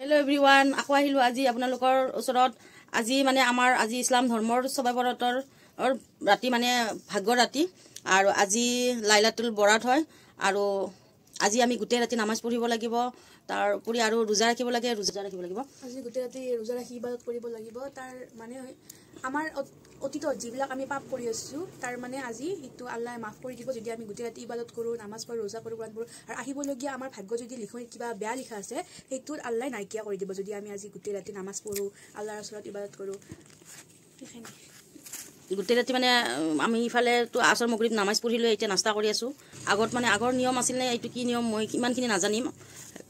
hello' every one আকৌ আহিলোঁ আজি আপোনালোকৰ ওচৰত আজি মানে আমাৰ আজি ইছলাম ধৰ্মৰ চবাবৰতৰ ৰাতি মানে ভাগ্য ৰাতি আৰু আজি লাইলাতুল বৰাত হয় আৰু আজি আমি গোটেই ৰাতি নামাজ পঢ়িব লাগিব তাৰ উপৰি আৰু ৰোজা ৰাখিব লাগে ৰোজা ৰাখিব লাগিব আজি গোটেই ৰাতি ৰোজা ৰাখি ইবাদত কৰিব লাগিব তাৰ মানে আমাৰ অতীতত যিবিলাক আমি পাপ কৰি আছোঁ তাৰ মানে আজি সেইটো আল্লাহে মাফ কৰি দিব যদি আমি গোটেই ৰাতি ইবাদত কৰোঁ নামাজ পঢ়োঁ ৰোজা কৰোঁ কৰাত পঢ়োঁ আৰু আহিবলগীয়া আমাৰ ভাগ্য যদি লিখনিত কিবা বেয়া লিখা আছে সেইটোত আল্লাহে নাইকিয়া কৰি দিব যদি আমি আজি গোটেই ৰাতি নামাজ পঢ়োঁ আল্লাহৰ ওচৰত ইবাদত কৰোঁ গোটেই ৰাতি মানে আমি ইফালেতো আচাৰ মগৰীত নামাজ পঢ়িলোঁ এতিয়া নাস্তা কৰি আছোঁ আগত মানে আগৰ নিয়ম আছিলে এইটো কি নিয়ম মই ইমানখিনি নাজানিম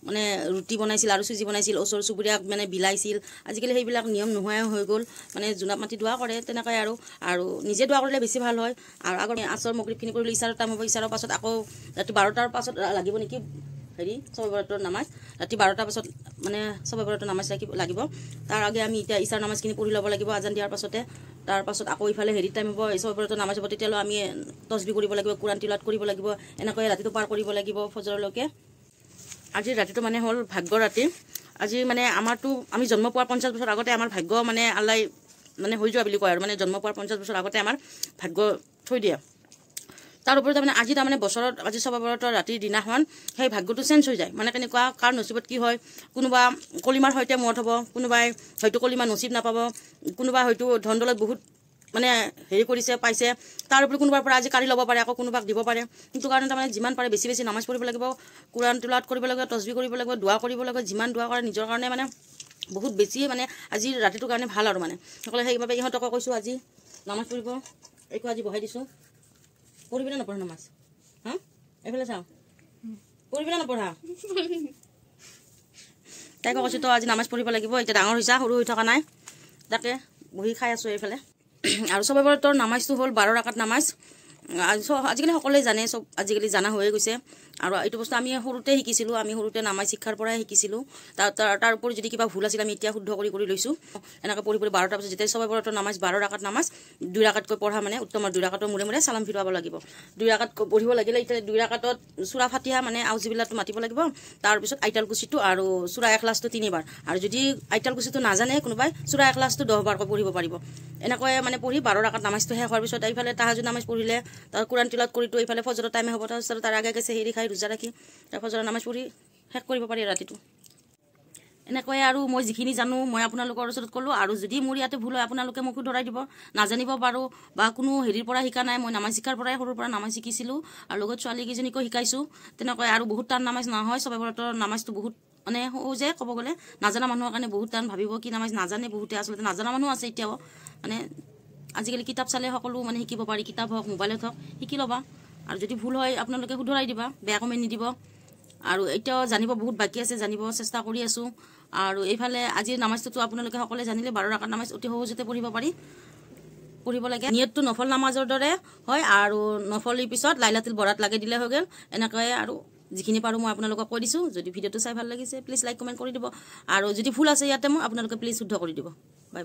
মানে ৰুটি বনাইছিল আৰু চুজি বনাইছিল ওচৰ চুবুৰীয়াক মানে বিলাইছিল আজিকালি সেইবিলাক নিয়ম নোহোৱাই হৈ গ'ল মানে জোনাক মাটি দোৱা কৰে তেনেকৈ আৰু আৰু নিজে দোৱা কৰিলে বেছি ভাল হয় আৰু আগৰ আচাৰ মগৰীবখিনি কৰিলোঁ ইচাৰত নামিব ইচাৰৰ পাছত আকৌ ৰাতি বাৰটাৰ পাছত লাগিব নেকি হেৰি চবে চবৰতৰ নামাজ ৰাতি বাৰটাৰ পাছত মানে চবে চবৰতৰ নামাজ ৰাখিব লাগিব তাৰ আগে আমি এতিয়া ইচাৰ নামাজখিনি পঢ়ি ল'ব লাগিব আজান দিয়াৰ পাছতে তাৰপাছত আকৌ ইফালে হেৰি টাইম হ'ব এই ওপৰতো নামাজ হ'ব তেতিয়ালৈ আমি তচবি কৰিব লাগিব কোৰাণ তিলাত কৰিব লাগিব এনেকৈ ৰাতিটো পাৰ কৰিব লাগিব ফজৰলৈকে আজি ৰাতিটো মানে হ'ল ভাগ্য ৰাতি আজি মানে আমাৰতো আমি জন্ম পোৱাৰ পঞ্চাছ বছৰ আগতে আমাৰ ভাগ্য মানে আলাই মানে হৈ যোৱা বুলি কয় আৰু মানে জন্ম পোৱাৰ পঞ্চাছ বছৰ আগতে আমাৰ ভাগ্য থৈ দিয়ে তাৰ ওপৰত তাৰমানে আজি তাৰমানে বছৰত আজি চবাবৰত ৰাতিৰ দিনাখন সেই ভাগ্যটো চেঞ্জ হৈ যায় মানে কেনেকুৱা কাৰ নচিবত কি হয় কোনোবা কলিমাৰ সৈতে মত হ'ব কোনোবাই হয়তো কলিমা নচিব নাপাব কোনোবা হয়তো ধনদলত বহুত মানে হেৰি কৰিছে পাইছে তাৰ উপৰি কোনোবাৰ পৰা আজি কাঢ়ি ল'ব পাৰে আকৌ কোনোবাক দিব পাৰে সেইটো কাৰণে তাৰমানে যিমান পাৰে বেছি বেছি নামাজ পঢ়িব লাগিব কোৰাণ তোলাত কৰিব লাগিব তচবি কৰিব লাগিব দোৱা কৰিব লাগিব যিমান দোৱা কৰে নিজৰ কাৰণে মানে বহুত বেছিয়ে মানে আজি ৰাতিটোৰ কাৰণে ভাল আৰু মানে সকলোৱে সেইবাবে ইহঁতকো কৈছোঁ আজি নামাজ পঢ়িব একো আজি বহাই দিছোঁ পঢ়িবি না নপঢ়া নামাজ হা এইফালে চাওঁ পঢ়িবি নপঢ়া তাইক কৈছোঁ আজি নামাজ পঢ়িব লাগিব এতিয়া ডাঙৰ হৈছা সৰু হৈ থকা নাই তাকে বহি খাই আছোঁ এইফালে আৰু চবে বাৰু তোৰ নামাজটো হ'ল বাৰ ৰাকাত নামাজ আজিকালি সকলোৱে জানে চব আজিকালি জানা হৈয়ে গৈছে আৰু এইটো বস্তু আমি সৰুতে শিকিছিলোঁ আমি সৰুতে নামাই শিক্ষাৰ পৰাই শিকিছিলোঁ তাৰ তাৰ তাৰ ওপৰত যদি কিবা ভুল আছিল আমি এতিয়া শুদ্ধ কৰি কৰি লৈছোঁ এনেকৈ পঢ়ি পঢ়ি বাৰটাৰ পিছত যেতিয়া চবৰে পৰাটো নামাজ বাৰ ৰাকাত নামাজ দুই ৰাকাতকৈ পঢ়া মানে উত্তমৰ দুই ৰাকাতৰ মূৰে মূৰে চালাম ফিৰাব লাগিব দুই ৰাকাত পঢ়িব লাগিলে এতিয়া দুই ৰাকাতত চূড়া ফাটিহা মানে আউজিবিলাকটো মাতিব লাগিব তাৰপিছত আইতালকুচিটো আৰু চূড়া এখলাচটো তিনিবাৰ আৰু যদি আইতালকুচিটো নাজানে কোনোবাই চূড়া এখলাচটো দহবাৰকৈ পঢ়িব পাৰিব এনেকৈ মানে পঢ়ি বাৰ ৰাকাত নামাজটো শেষ হোৱাৰ পিছত এইফালে তাহাজু নামাজ পঢ়িলে তাৰ কোৰাণ তিলত কৰিটো এইফালে ফজৰৰ টাইম হ'ব তাৰপিছত তাৰ আগে আগে চেহেৰি খাই ৰোজা ৰাখি তাৰ ফজৰৰ নামাজ পঢ়ি শেষ কৰিব পাৰি ৰাতিটো এনেকৈয়ে আৰু মই যিখিনি জানো মই আপোনালোকৰ ওচৰত ক'লোঁ আৰু যদি মোৰ ইয়াতে ভুল হয় আপোনালোকে মোকো ধৰাই দিব নাজানিব পাৰোঁ বা কোনো হেৰিৰ পৰা শিকা নাই মই নামাজ শিকাৰ পৰাই সৰুৰ পৰা নামাজ শিকিছিলোঁ আৰু লগত ছোৱালীকেইজনীকো শিকাইছোঁ তেনেকৈ আৰু বহুত টান নামাজ না নহয় চবে ভাৰতৰ নামাজটো বহুত মানে সহজে ক'ব গ'লে নাজানা মানুহৰ কাৰণে বহুত টান ভাবিব কি নামাজ নাজানে বহুতে আচলতে নাজানা মানুহ আছে এতিয়াও মানে আজিকালি কিতাপ চালে সকলো মানে শিকিব পাৰি কিতাপ হওক মোবাইলত হওক শিকি ল'বা আৰু যদি ভুল হয় আপোনালোকে শুধৰাই দিবা বেয়া কমেণ্ট নিদিব আৰু এতিয়াও জানিব বহুত বাকী আছে জানিব চেষ্টা কৰি আছোঁ আৰু এইফালে আজিৰ নামাজটোতো আপোনালোকে সকলোৱে জানিলে বাৰ ৰাখৰ নামাজ অতি সহজতে পঢ়িব পাৰি পঢ়িব লাগে নিয়তটো নফল নামাজৰ দৰে হয় আৰু নফলৰ পিছত লাইলাতিল বৰাত লাগি দিলে হৈ গ'ল এনেকৈ আৰু যিখিনি পাৰোঁ মই আপোনালোকক কৈ দিছোঁ যদি ভিডিঅ'টো চাই ভাল লাগিছে প্লিজ লাইক কমেণ্ট কৰি দিব আৰু যদি ভুল আছে ইয়াতে মোক আপোনালোকে প্লিজ শুদ্ধ কৰি দিব বাই